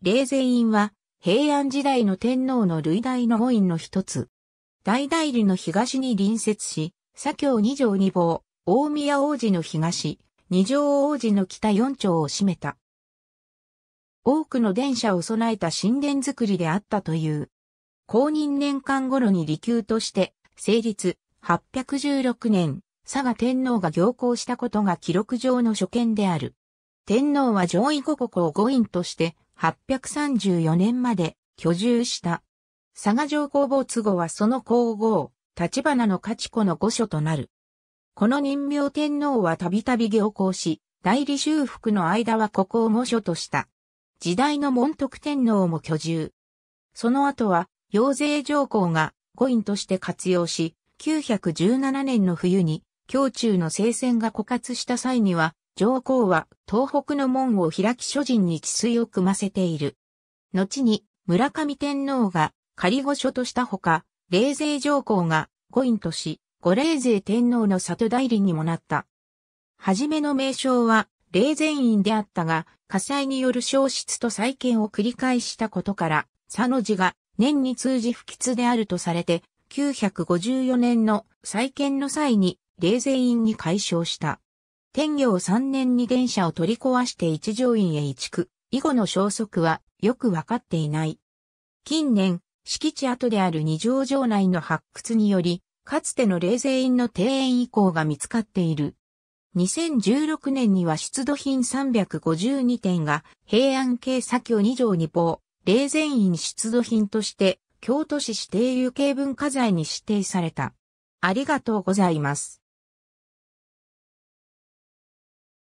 霊禅院は平安時代の天皇の類大の御院の一つ。大代理の東に隣接し、左京二条二房、大宮王子の東、二条王子の北四町を占めた。多くの電車を備えた神殿造りであったという。公認年間頃に離宮として、成立816年、佐賀天皇が行行したことが記録上の所見である。天皇は上位五国を五院として、834年まで居住した。佐賀城皇后都後はその皇后、立花の勝子の御所となる。この任命天皇はたびたび行幸し、代理修復の間はここを御所とした。時代の門徳天皇も居住。その後は、陽勢上皇が御院として活用し、917年の冬に、京中の聖戦が枯渇した際には、上皇は東北の門を開き諸人に治水を組ませている。後に村上天皇が仮御所としたほか、霊勢上皇が御院とし、御霊勢天皇の里代理にもなった。はじめの名称は霊前院であったが、火災による消失と再建を繰り返したことから、佐の字が年に通じ不吉であるとされて、954年の再建の際に、霊前院に解消した。天行3年に電車を取り壊して一条院へ移築、以後の消息はよくわかっていない。近年、敷地跡である二条城内の発掘により、かつての霊勢院の庭園遺構が見つかっている。2016年には出土品352点が平安系左京二条二方、霊前院出土品として京都市指定有形文化財に指定された。ありがとうございます。